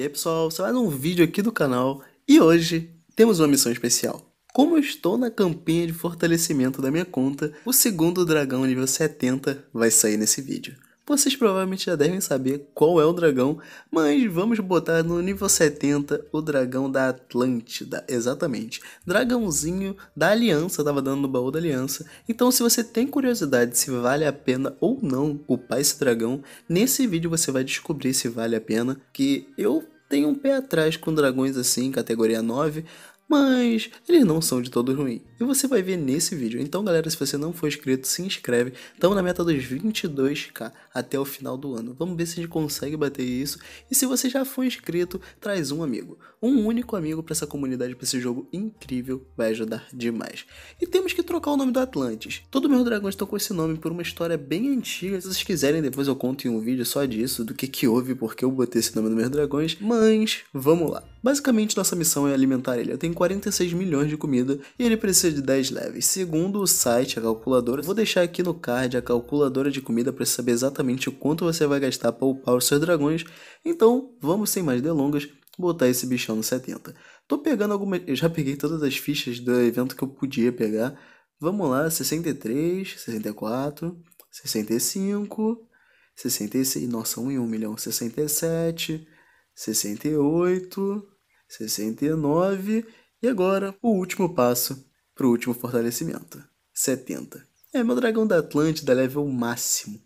E aí pessoal, só mais um vídeo aqui do canal e hoje temos uma missão especial. Como eu estou na campanha de fortalecimento da minha conta, o segundo dragão nível 70 vai sair nesse vídeo. Vocês provavelmente já devem saber qual é o dragão, mas vamos botar no nível 70 o dragão da Atlântida, exatamente. Dragãozinho da Aliança, tava dando no baú da Aliança. Então se você tem curiosidade se vale a pena ou não upar esse dragão, nesse vídeo você vai descobrir se vale a pena, que eu tem um pé atrás com dragões assim, categoria 9, mas eles não são de todo ruim. E você vai ver nesse vídeo. Então, galera, se você não for inscrito, se inscreve. Estamos na meta dos 22k até o final do ano. Vamos ver se a gente consegue bater isso. E se você já for inscrito, traz um amigo. Um único amigo para essa comunidade, para esse jogo incrível, vai ajudar demais. E temos que trocar o nome do Atlantis. Todos meus dragões estão com esse nome por uma história bem antiga. Se vocês quiserem, depois eu conto em um vídeo só disso, do que que houve, porque eu botei esse nome nos meus dragões. Mas, vamos lá. Basicamente, nossa missão é alimentar ele. Eu tenho 46 milhões de comida e ele precisa de 10 leves. Segundo o site, a calculadora, vou deixar aqui no card a calculadora de comida para saber exatamente o quanto você vai gastar para upar os seus dragões. Então, vamos sem mais delongas botar esse bichão no 70. Tô pegando algumas. Eu já peguei todas as fichas do evento que eu podia pegar. Vamos lá, 63, 64, 65, 66. Nossa, 1 em 1 milhão, 67. 68, 69 e agora o último passo para o último fortalecimento, 70. É, meu dragão da Atlântida level máximo.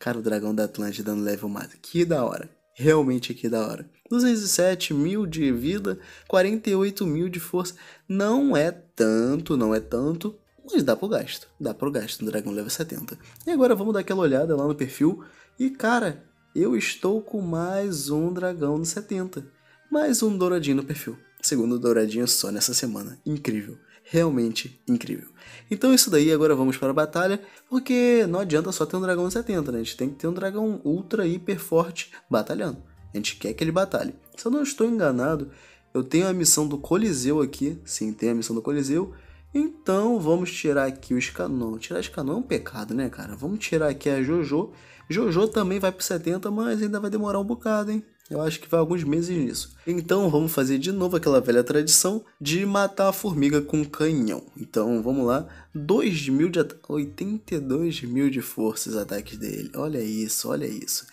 Cara, o dragão da Atlântida no level máximo. Que da hora. Realmente que da hora. 207 mil de vida, 48 mil de força. Não é tanto, não é tanto, mas dá pro gasto. Dá pro gasto no Dragão Level 70. E agora vamos dar aquela olhada lá no perfil. E cara, eu estou com mais um dragão no 70. Mais um douradinho no perfil. Segundo douradinho só nessa semana. Incrível. Realmente incrível. Então é isso daí, agora vamos para a batalha, porque não adianta só ter um dragão no 70, né? A gente tem que ter um dragão ultra hiper forte batalhando. A gente quer que ele batalhe. Se eu não estou enganado, eu tenho a missão do Coliseu aqui. Sim, tem a missão do Coliseu. Então vamos tirar aqui o Escanon. Tirar Escanon é um pecado, né, cara? Vamos tirar aqui a Jojo Jojo também vai pro 70, mas ainda vai demorar um bocado, hein? Eu acho que vai alguns meses nisso. Então vamos fazer de novo aquela velha tradição de matar a formiga com canhão. Então vamos lá. 2 mil de 82 mil de forças ataques dele. Olha isso, olha isso.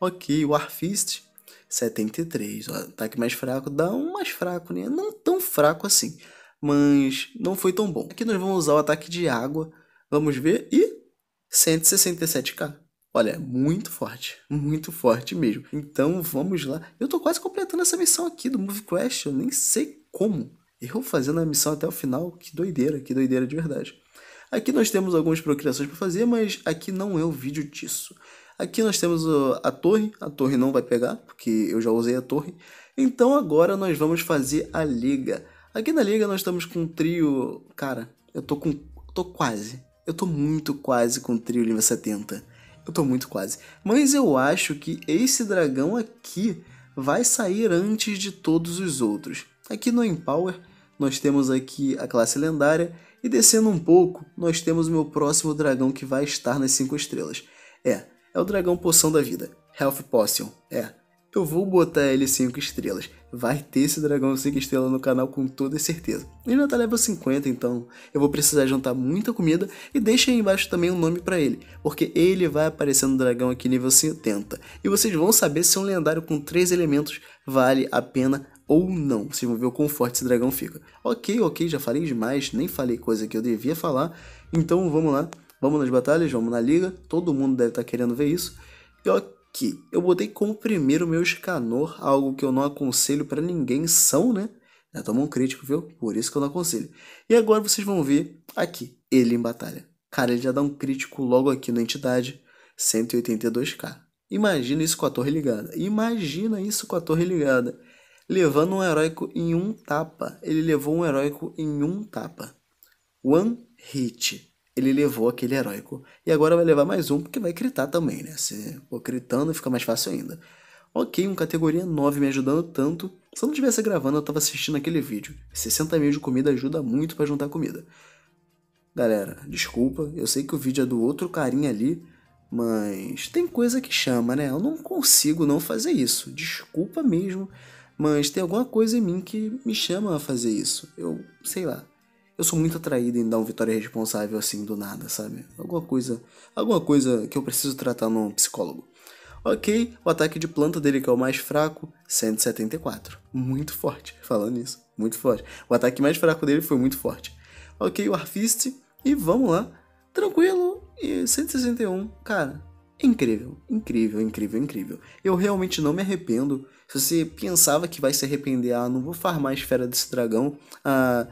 Ok, o Arfist 73. O ataque mais fraco dá um mais fraco, né? Não tão fraco assim. Mas não foi tão bom. Aqui nós vamos usar o ataque de água. Vamos ver. E 167k. Olha, muito forte, muito forte mesmo. Então vamos lá. Eu tô quase completando essa missão aqui do Move Crash, eu nem sei como. Eu fazendo a missão até o final, que doideira, que doideira de verdade. Aqui nós temos algumas procriações para fazer, mas aqui não é o vídeo disso. Aqui nós temos a torre, a torre não vai pegar, porque eu já usei a torre. Então agora nós vamos fazer a liga. Aqui na liga nós estamos com um trio... Cara, eu tô com... tô quase. Eu tô muito quase com o trio nível 70. Eu tô muito quase. Mas eu acho que esse dragão aqui vai sair antes de todos os outros. Aqui no Empower, nós temos aqui a classe lendária. E descendo um pouco, nós temos o meu próximo dragão que vai estar nas 5 estrelas. É, é o dragão poção da vida. Health Potion. É, eu vou botar ele 5 estrelas. Vai ter esse dragão 5 estrelas no canal com toda certeza. Ele já tá level 50, então eu vou precisar juntar muita comida e deixa aí embaixo também um nome para ele, porque ele vai aparecer no dragão aqui nível 70. E vocês vão saber se é um lendário com 3 elementos vale a pena ou não. Vocês vão ver o quão forte esse dragão fica. Ok, ok, já falei demais, nem falei coisa que eu devia falar. Então vamos lá, vamos nas batalhas, vamos na liga, todo mundo deve estar tá querendo ver isso. E ok que eu botei como primeiro meu Escanor, algo que eu não aconselho para ninguém, são, né? Já tomou um crítico, viu? Por isso que eu não aconselho. E agora vocês vão ver aqui, ele em batalha. Cara, ele já dá um crítico logo aqui na entidade, 182k. Imagina isso com a torre ligada. Imagina isso com a torre ligada. Levando um heróico em um tapa. Ele levou um heróico em um tapa. One hit ele levou aquele heróico. E agora vai levar mais um, porque vai critar também, né? Se pô, critando fica mais fácil ainda. Ok, um categoria 9 me ajudando tanto. Se eu não estivesse gravando, eu tava assistindo aquele vídeo. 60 mil de comida ajuda muito para juntar comida. Galera, desculpa, eu sei que o vídeo é do outro carinha ali, mas tem coisa que chama, né? Eu não consigo não fazer isso. Desculpa mesmo, mas tem alguma coisa em mim que me chama a fazer isso. Eu sei lá. Eu sou muito atraído em dar um vitória responsável assim do nada, sabe? Alguma coisa, alguma coisa que eu preciso tratar num psicólogo. Ok, o ataque de planta dele que é o mais fraco, 174. Muito forte, falando isso, muito forte. O ataque mais fraco dele foi muito forte. Ok, o Arfist, e vamos lá. Tranquilo, e 161, cara, incrível, incrível, incrível, incrível. Eu realmente não me arrependo. Se você pensava que vai se arrepender, ah, não vou farmar a esfera desse dragão, ah,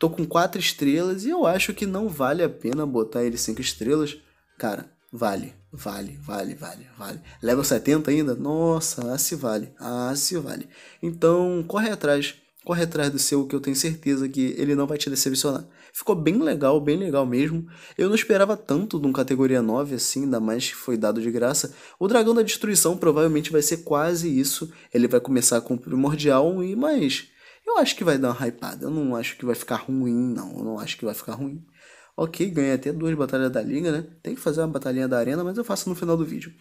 Tô com quatro estrelas e eu acho que não vale a pena botar ele cinco estrelas. Cara, vale, vale, vale, vale, vale. Level 70 ainda? Nossa, ah, se vale, ah, se vale. Então, corre atrás, corre atrás do seu que eu tenho certeza que ele não vai te decepcionar. Ficou bem legal, bem legal mesmo. Eu não esperava tanto de um categoria 9 assim, ainda mais que foi dado de graça. O Dragão da Destruição provavelmente vai ser quase isso. Ele vai começar com o Primordial e mais eu acho que vai dar uma hypada. Eu não acho que vai ficar ruim, não. Eu não acho que vai ficar ruim. Ok, ganhei até duas batalhas da liga, né? Tem que fazer uma batalhinha da arena, mas eu faço no final do vídeo.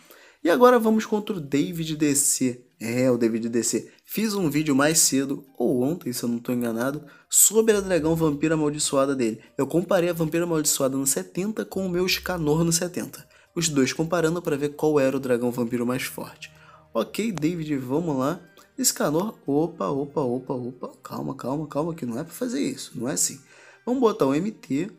E agora vamos contra o David DC. É, o David DC. Fiz um vídeo mais cedo, ou ontem, se eu não estou enganado, sobre a dragão vampira amaldiçoada dele. Eu comparei a vampira amaldiçoada no 70 com o meu Escanor no 70. Os dois comparando para ver qual era o dragão vampiro mais forte. Ok, David, vamos lá. Escanou, opa, opa, opa, opa, calma, calma, calma, que não é para fazer isso, não é assim. Vamos botar o MT,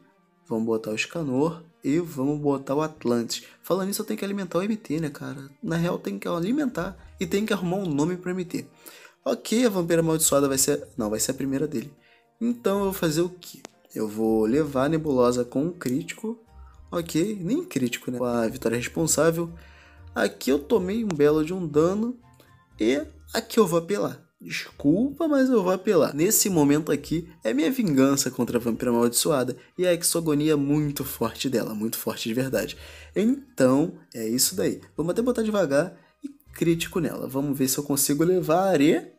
vamos botar o Escanor e vamos botar o Atlantis. Falando nisso, eu tenho que alimentar o MT, né, cara? Na real, tem que alimentar e tem que arrumar um nome pro MT. Ok, a Vampira Amaldiçoada vai ser... Não, vai ser a primeira dele. Então, eu vou fazer o quê? Eu vou levar a Nebulosa com um crítico, ok? Nem crítico, né? A Vitória Responsável. Aqui eu tomei um belo de um dano e aqui eu vou apelar. Desculpa, mas eu vou apelar. Nesse momento aqui é minha vingança contra a vampira amaldiçoada e a exogonia muito forte dela, muito forte de verdade. Então, é isso daí. Vamos até botar devagar e crítico nela. Vamos ver se eu consigo levar e.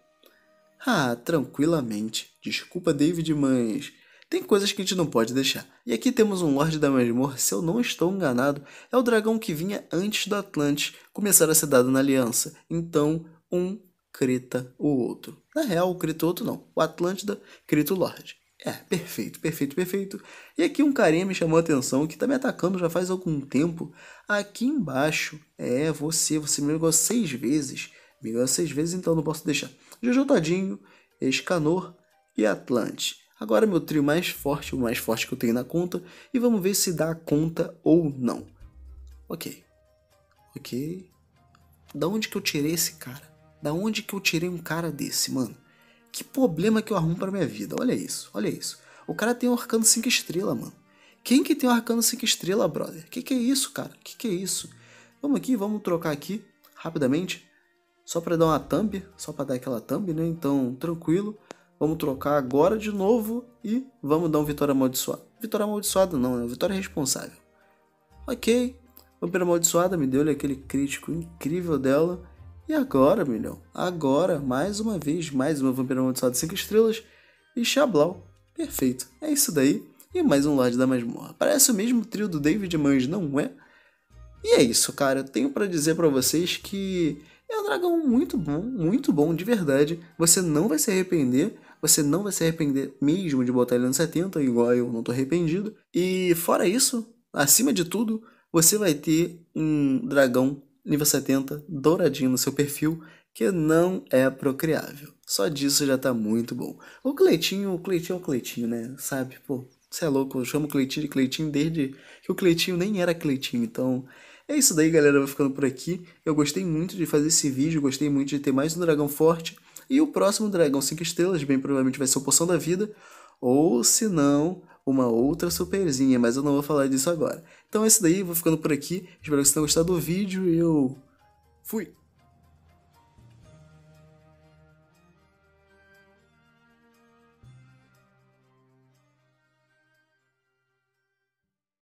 Ah, tranquilamente. Desculpa, David, mas. Tem coisas que a gente não pode deixar. E aqui temos um Lorde da Masmorra, se eu não estou enganado, é o dragão que vinha antes do Atlantis começar a ser dado na Aliança. Então, um creta o outro. Na real, o creta o outro não. O Atlântida creta o Lorde. É, perfeito, perfeito, perfeito. E aqui um carinha me chamou a atenção que tá me atacando já faz algum tempo. Aqui embaixo, é você, você me ligou seis vezes. Me ligou seis vezes, então não posso deixar. Jojo Todinho, Escanor e Atlante. Agora meu trio mais forte, o mais forte que eu tenho na conta, e vamos ver se dá conta ou não. Ok. Ok. Da onde que eu tirei esse cara? Da onde que eu tirei um cara desse, mano? Que problema que eu arrumo pra minha vida? Olha isso, olha isso. O cara tem um arcano 5 estrela, mano. Quem que tem um arcano 5 estrela, brother? Que que é isso, cara? Que que é isso? Vamos aqui, vamos trocar aqui, rapidamente. Só pra dar uma thumb, só pra dar aquela thumb, né? Então, tranquilo. Vamos trocar agora de novo e vamos dar um vitória amaldiçoada. Vitória amaldiçoada não, né? Vitória responsável. Ok. Vampira amaldiçoada me deu é aquele crítico incrível dela. E agora, milhão? Agora, mais uma vez, mais uma Vampira Amaldiçoada 5 estrelas e Xablau. Perfeito. É isso daí. E mais um Lorde da Masmorra. Parece o mesmo trio do David Manj, não é? E é isso, cara. Eu tenho para dizer para vocês que é um dragão muito bom, muito bom, de verdade. Você não vai se arrepender. Você não vai se arrepender mesmo de botar ele no 70, igual eu não tô arrependido. E fora isso, acima de tudo, você vai ter um dragão nível 70, douradinho no seu perfil, que não é procriável. Só disso já tá muito bom. O Cleitinho, o Cleitinho é o Cleitinho, né? Sabe, pô, você é louco, eu chamo o Cleitinho de Cleitinho desde que o Cleitinho nem era Cleitinho, então... É isso daí, galera, eu vou ficando por aqui. Eu gostei muito de fazer esse vídeo, gostei muito de ter mais um Dragão Forte. E o próximo Dragão 5 Estrelas, bem provavelmente vai ser o Poção da Vida. Ou, se não, uma outra superzinha, mas eu não vou falar disso agora. Então é isso daí, vou ficando por aqui. Espero que vocês tenham gostado do vídeo e eu fui!